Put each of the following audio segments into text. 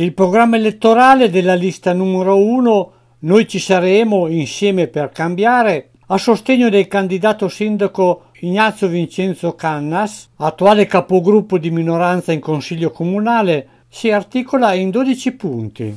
Il programma elettorale della lista numero 1 Noi ci saremo insieme per cambiare a sostegno del candidato sindaco Ignazio Vincenzo Cannas, attuale capogruppo di minoranza in Consiglio Comunale, si articola in 12 punti.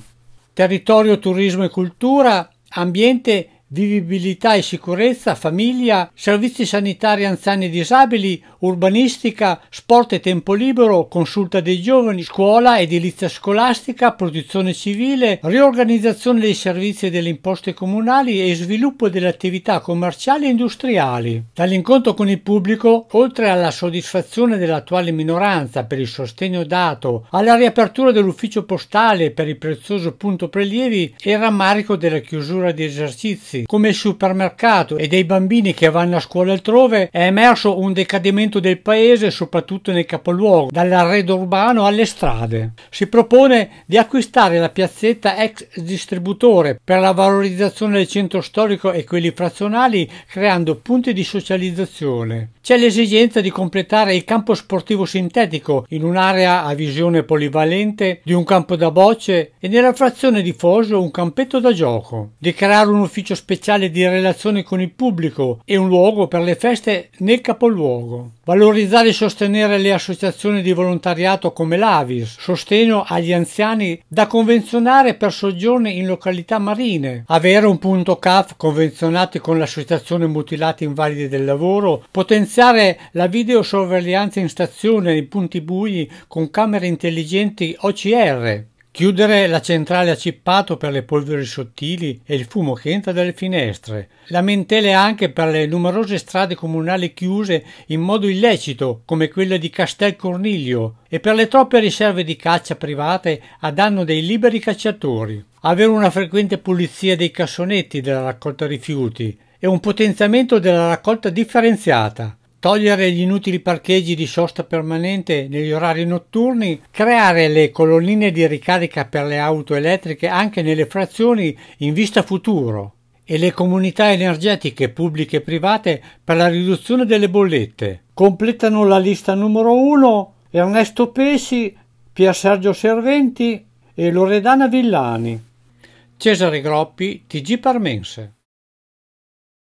Territorio, turismo e cultura, ambiente e vivibilità e sicurezza, famiglia, servizi sanitari anziani e disabili, urbanistica, sport e tempo libero, consulta dei giovani, scuola, edilizia scolastica, protezione civile, riorganizzazione dei servizi e delle imposte comunali e sviluppo delle attività commerciali e industriali. Dall'incontro con il pubblico, oltre alla soddisfazione dell'attuale minoranza per il sostegno dato, alla riapertura dell'ufficio postale per il prezioso punto prelievi e il rammarico della chiusura di esercizi, come il supermercato e dei bambini che vanno a scuola altrove è emerso un decadimento del paese soprattutto nel capoluogo, dall'arredo urbano alle strade. Si propone di acquistare la piazzetta ex distributore per la valorizzazione del centro storico e quelli frazionali creando punti di socializzazione. C'è l'esigenza di completare il campo sportivo sintetico in un'area a visione polivalente di un campo da bocce e nella frazione di Foso un campetto da gioco, di creare un ufficio speciale speciale di relazione con il pubblico e un luogo per le feste nel capoluogo. Valorizzare e sostenere le associazioni di volontariato come l'Avis, sostegno agli anziani da convenzionare per soggiorni in località marine, avere un punto CAF convenzionati con l'associazione mutilati invalidi del lavoro, potenziare la videosorveglianza in stazione nei punti bui con camere intelligenti OCR, Chiudere la centrale a cippato per le polveri sottili e il fumo che entra dalle finestre. Lamentele anche per le numerose strade comunali chiuse in modo illecito, come quella di Castel Corniglio, e per le troppe riserve di caccia private a danno dei liberi cacciatori. Avere una frequente pulizia dei cassonetti della raccolta rifiuti e un potenziamento della raccolta differenziata togliere gli inutili parcheggi di sosta permanente negli orari notturni, creare le colonnine di ricarica per le auto elettriche anche nelle frazioni in vista futuro e le comunità energetiche pubbliche e private per la riduzione delle bollette. Completano la lista numero 1 Ernesto Pesci, Pier Sergio Serventi e Loredana Villani. Cesare Groppi, TG Parmense.